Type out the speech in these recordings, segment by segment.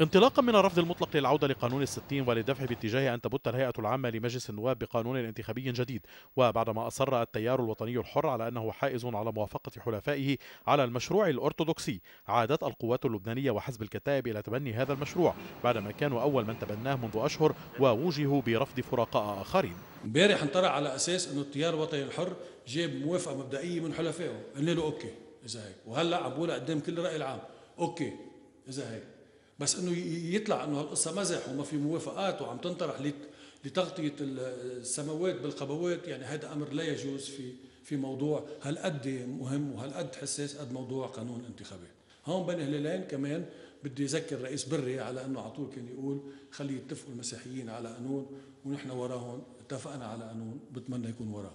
انطلاقا من الرفض المطلق للعودة لقانون الستين وللدفع باتجاه أن تبت الهيئة العامة لمجلس النواب بقانون انتخابي جديد وبعدما أصر التيار الوطني الحر على أنه حائز على موافقة حلفائه على المشروع الأرثوذكسي عادت القوات اللبنانية وحزب الكتائب إلى تبني هذا المشروع بعدما كانوا أول من تبناه منذ أشهر ووجهوا برفض فرقاء آخرين امبارح انطرح على أساس أنه التيار الوطني الحر جاب موافقة مبدئية من حلفائه قلنا له أوكي إذا هيك وهلأ عم بقولها قدام كل الرأي العام أوكي إذا هيك بس انه يطلع انه هالقصه مزح وما في موافقات وعم تنطرح لتغطيه السماوات بالقبوات يعني هذا امر لا يجوز في في موضوع هالقد مهم وهالقد حساس قد موضوع قانون الانتخابات هون بني هلالين كمان بدي اذكر رئيس بري على انه على طول كان يقول خلي يتفقوا المسيحيين على قانون ونحن وراهم اتفقنا على قانون بتمنى يكون وراه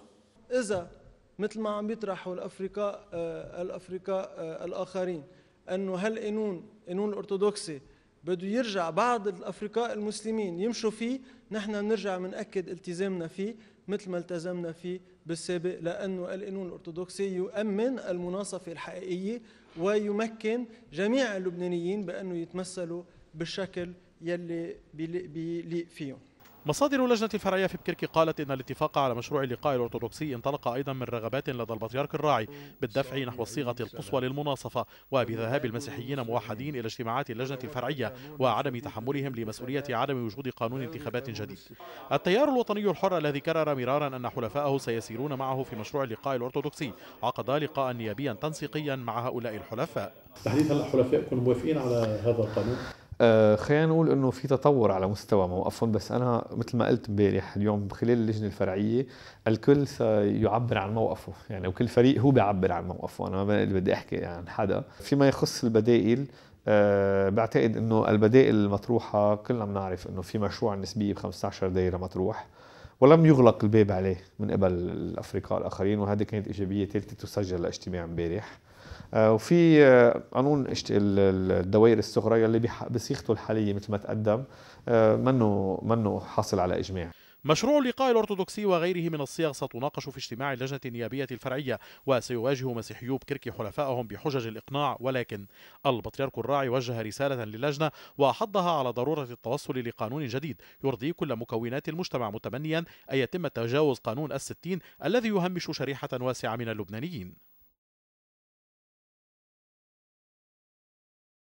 اذا مثل ما عم يطرحوا الافرقاء آه، الافرقاء آه، الاخرين انه هل قانون قانون الارثوذكسي بده يرجع بعض الافرقاء المسلمين يمشوا فيه نحن بنرجع بناكد التزامنا فيه مثل ما التزمنا فيه بالسابق لانه القانون الارثوذكسي يؤمن المناصفه الحقيقيه ويمكن جميع اللبنانيين بانه يتمثلوا بالشكل يلي بيليق فيهم مصادر اللجنة الفرعية في بكركي قالت إن الاتفاق على مشروع اللقاء الأرثوذكسي انطلق أيضا من رغبات لدى البطريرك الراعي بالدفع نحو الصيغة القصوى للمناصفة وبذهاب المسيحيين موحدين إلى اجتماعات اللجنة الفرعية وعدم تحملهم لمسؤولية عدم وجود قانون انتخابات جديد التيار الوطني الحر الذي كرر مرارا أن حلفائه سيسيرون معه في مشروع اللقاء الأرثوذكسي عقد لقاء نيابيا تنسيقيا مع هؤلاء الحلفاء الحلفاء حلفائكم موافقين على هذا القانون آه خلينا نقول انه في تطور على مستوى موقفهم بس انا مثل ما قلت امبارح اليوم خلال اللجنه الفرعيه الكل سيعبر عن موقفه يعني وكل فريق هو بيعبر عن موقفه انا ما بدي احكي عن حدا فيما يخص البدائل أه بعتقد انه البدائل المطروحه كلنا بنعرف انه في مشروع النسبيه ب 15 دايره مطروح ولم يغلق الباب عليه من قبل الافرقاء الاخرين وهذه كانت ايجابيه ثالثه تسجل لاجتماع امبارح آه، وفي آه، قانون الدوائر الصغرى يلي بصيغته الحاليه مثل ما تقدم آه، منه منه حاصل على اجماع مشروع اللقاء الأرثوذكسي وغيره من الصيغ ستناقش في اجتماع اللجنة النيابية الفرعية وسيواجه مسيحيو بكركي حلفائهم بحجج الإقناع ولكن البطريرك الراعي وجه رسالة للجنة وحضها على ضرورة التوصل لقانون جديد يرضي كل مكونات المجتمع متمنيا أن يتم تجاوز قانون الستين الذي يهمش شريحة واسعة من اللبنانيين